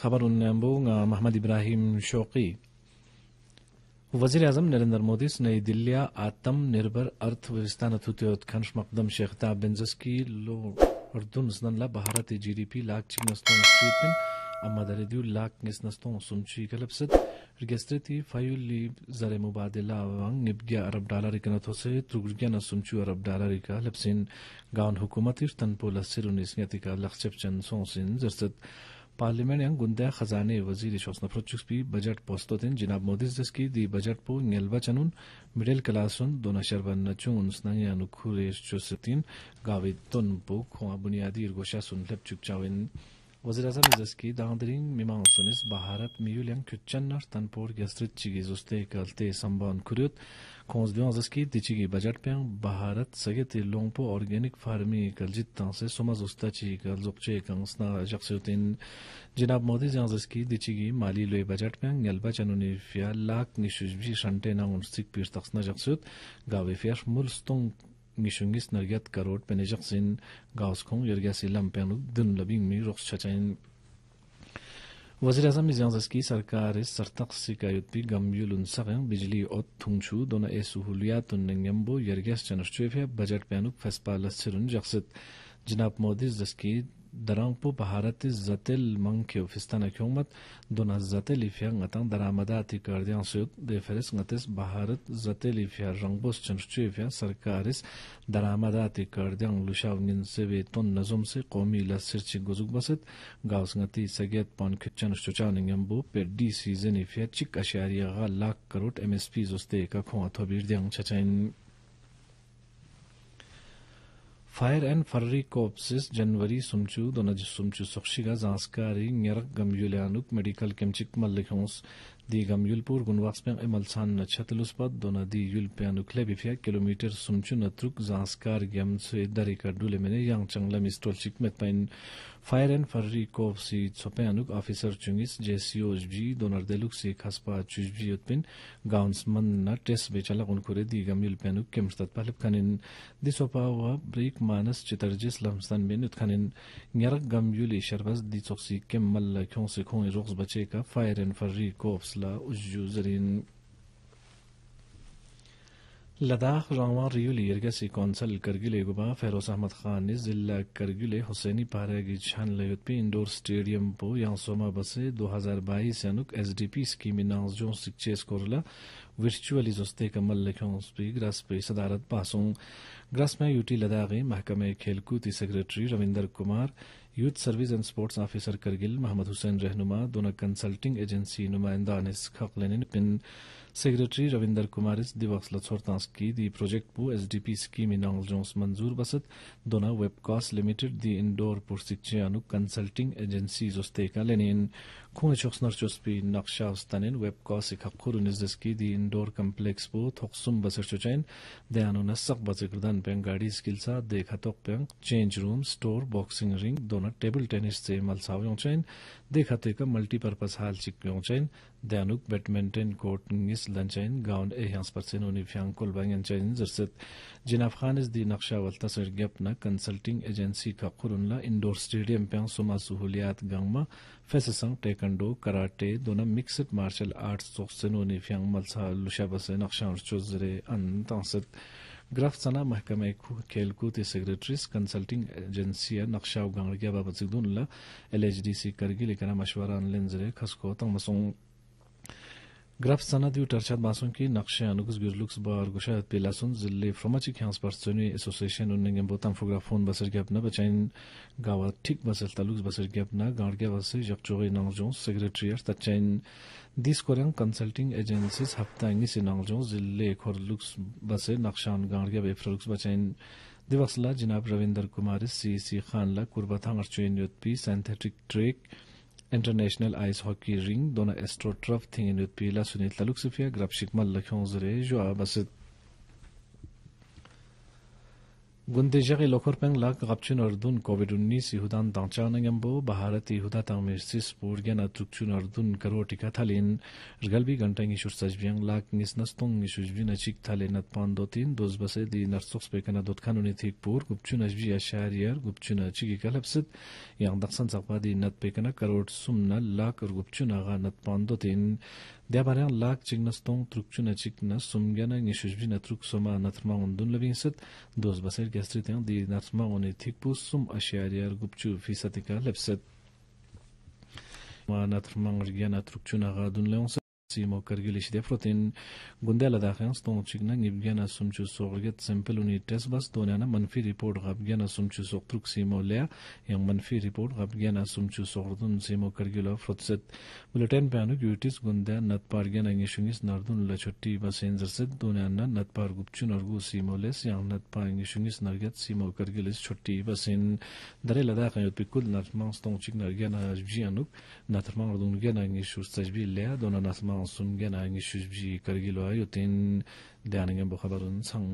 खबर उन्नबूंगा महमद इब्राहिम शोकी वजी अजम नरेंद्र मोदी नई दिल्ली आत्मनिर्भर अर्थव्यवस्था थुत्योत्खंड मकदम शेखता बेंजस्की लो अर्दुन भारत जीडीपी लाख चिकनस्तों लाख निस्नस्तों सुमची पार्लियामेंट यंग गुंदे खजाने वजीर इशोस नफरचुक्स भी बजट पोस्तो थे जिनाब मोदी जस की दी बजट पो नेलवा चनुन मिडिल क्लास उन दोन शर्बन नचु उन्स नंगे अनुखुरे चुसतीन गावित तुन पो खोआ बुनियादी इरगोशा सुन लेप चुक चावेन वजीर आजम जस की दांदरिंग मिमांग सुनिस भारत मियुल यंग तनपोर गैस्ट्रिट चिगी जुस्ते संबान कुरियत खोज दिवस की बजट पे भारत सगेत लोंगपो ऑर्गेनिक फार्मिंग कल जितना से सुमज उस्ता ची कल जोपचे कंसना जिनाब मोदी जहाँ की दिचिगी माली लोई बजट पे गलबा चनुने लाख निशुज भी शंटे ना पीर तक्सना शख्सियत गावे फिया मुल निशुंगिस नरगत करोड़ पे निजक्सिन गाउस खोंग यर्गिया पे दिन लबिंग में रुख छचाइन वजीर अजम की सरकार सरतकसिकायुत्पी गमयुलुनसगं बिजली और थुंगछू दोनों ए सहूलियात नंगम्बो यरगस चनश्चेफ बजट पैनुक फैसपालसिरुन जक्सित जनाब मोदी जस्की Daraang po Baharatis Zatil Mang Keo Fistan Akiong Mat Donas Zatil Ifia Nga Tang Daramadati Kar Diyang Siyot De Faris Nga Tis Baharat Zatil Ifia Rangbos Chanchu Che Ifia Sarkaris Daramadati Kar Diyang Lushaw Ngin Seve Ton Nazum Se Qomi La Sirchi Gozuk Basit Gawas Nga Ti Sagayat Pon Kit Chanchu Chanchu Chaw Ngingam Bo Per D.C. Zin Ifia Chik Ashyariya Gha Lak Karot MSP Zoste Eka Khoa Tobir Diyang Chachayn. Fire and फर्री कोप्सिस जनवरी सुमचू दोनज सुमचू सुखशिगा जांसकारी न्यरक गमयुलानुक मेडिकल केमचिक मल्लिखोंस दी गमयुलपुर गुनवास में इमलसान न छतलुस्पत दोना दी युल प्यानुखले लेबिफिया किलोमीटर सुमचू नत्रुक जांसकार गम से दरिका डुले में यांग चंगला मिस्टोलचिक में fire and fire corps si chope anuk officer chungis jco jb donor deluxe si khaspa chujb yutpin gauns man na test be chala kon kore di gamil penuk kemstat palip kanin disopa wa break manas chitarjis lamstan men ut kanin ngar gam yuli sharbas di choksi kemmal la khong se khong rox bache fire and fire Ladakh रवां रियुली यरगसी council Kargil गुबा फेरोज अहमद खान ने जिला करगिल हुसैनी की छान लयतपी indoor stadium पो यहाँ सोमा बसे 2022 अनुक एसडीपी स्कीम इनाउंस जो सिक्चेस कोरला वर्चुअली जोस्ते कमल लिखों स्पी ग्रास पे सदारत पासों ग्रास में यूटी लद्दाख महकमे खेलकूद secretary Ravinder Kumar youth service and sports officer Kargil Mohammad Hussain रहनुमा दोनों कंसल्टिंग एजेंसी नुमाइंदा निस खकलेनिन पिन सेक्रेटरी रविन्द्र कुमार दिवक्स लोरतांस की दी प्रोजेक्ट पु एसडीपी स्कीम इनांगल जोंस मंजूर बसत दोना वेबकॉस लिमिटेड दी इंडोर पुरसिचे अनु कंसल्टिंग एजेंसी जोस्ते का लेनिन खुंगे चोक्सनर चोस्पी नक्शा उस्तानिन वेबकॉस इखाकुरु निजदस की दी इंडोर कम्प्लेक्स पु थोक्सुम बसर चोचैन दे अनु नस्सक बसिकदन पें गाड़ी स्किल्सा देखा तोक पें change room store boxing ring दोना टेबल टेनिस से मलसाव चैन देखातेका तो मल्टीपर्पज हाल चिक्प्योङ चयन द्यानुक ब्याडमिन्टन कोर्ट निस लन चयन गाउन्ड ए ह्याङ्स पर्सेन उनी फ्याङ कोलबाङ चयन जर्सित जिनाफ खान इज नक्शा नक्सावल तसर ज्ञपन कंसल्टिंग एजेंसी का खुरुनला इंडोर स्टेडियम प्याङ सुमा सहुलियात गाउँमा फेससङ टेकंडो कराटे दोन मिक्सड मार्शल आर्ट्स चोक्सेन उनी फ्याङ मल्सा लुसा बसे नक्सा चोजरे अन्तसित ਗੱਰਫ ਸਨਾ ਮਹਕਾਮੇ ਖੇਲ ਕੋ ਤੇ ਸੇਗਰੇਟੀਸ ਕੰਸਲਟੀਂ ਅਜੇਨਸੀ ਆ ਨਕ੍ਸ਼ਾ ਉ ਗਾਂਡ ਗੀ ਆ ਬਾਪਤ ਸਿਖ ਦੂ ਲ ਲੈ ਲੈ ਜੀ ਸੀ ਕਰੀ ਗੀ ਲੈ ਕਾਣ graf sanad yu tarchad masun ki naqsha anugus gurluks bar gushad pelasun zille fromachi khans parsoni association unning bo tam fotografon basar gap na bachain gawa tik basal taluk basar gap na gar gap ase jab chogi nangjon secretary ar ta chain dis korean consulting agencies hafta ngi se nangjon zille khor luks basar naqshan gar gap e fruks bachain divasla jinab ravinder kumar si si khan la kurbatha international ice hockey ring दोनों astroturf थी पीला सुनील तलुक सफिया ग्रपशिक मल लखों जरे जो बसत gundi jagi lokhor peng lak gapchun ardun covid-19 si hudan dangcha na ngambo bharat i huda tang me sis pur gen a tukchun ardun karoti ka thalin galbi ganta ngi shur lak nis nas tong ngi shur bi dos base di nar sox pe pur gupchun as yar gupchun a yang dak san di nat pe karot sum na lak gupchun nat pan ᱫᱮᱵᱟᱨᱮ ᱞᱟᱜ ᱪᱤᱜᱱᱟᱥ ᱛᱚᱝ ᱛᱨᱩᱠᱪᱩᱱᱟ ᱪᱤᱜᱱᱟ ᱥᱩᱢᱜᱟᱱᱟ ᱧᱮᱥᱩᱡᱵᱤ ᱱᱟᱛᱨᱩᱠ ᱥᱚᱢᱟ ᱱᱟᱛᱨᱢᱟ ᱩᱱᱫᱩᱱ ᱞᱟᱵᱤᱱᱥᱟᱛ ᱫᱚᱥ ᱵᱟᱥᱮᱨ ᱜᱮᱥᱛᱨᱤ ᱛᱮᱱ ᱫᱤ ᱱᱟᱛᱨᱢᱟ ᱩᱱᱤ ᱛᱷᱤᱠᱯᱩ ᱥᱩᱢ ᱟᱥᱭᱟᱨᱤᱭᱟᱨ ᱜᱩᱯᱪᱩ ᱯᱷᱤᱥᱟᱛᱤᱠᱟ ᱞᱮᱯᱥᱟᱛ ᱢᱟ ᱱᱟᱛᱨᱢᱟ ᱜᱨᱤᱭᱟᱱᱟ címó kargilisida protein gundela da khans to chigna ngibgena sumchu sogliget sample uni test bas donana manfi report gabgena sumchu soqtruk címó le yang manfi report gabgena sumchu soqrdun címó kargilo frotset bulletin panu gutis gunda nat pargen angishungis nardun la chotti basenzer set donana nat par gupchun orgu címó les yang nat par angishungis narget címó kargilis chotti basen dare lada khayot pikul nat mans to chigna gena jianuk nat mardun gena angishur sajbi le donana nat དང དང དང དང དང དང དང དང sang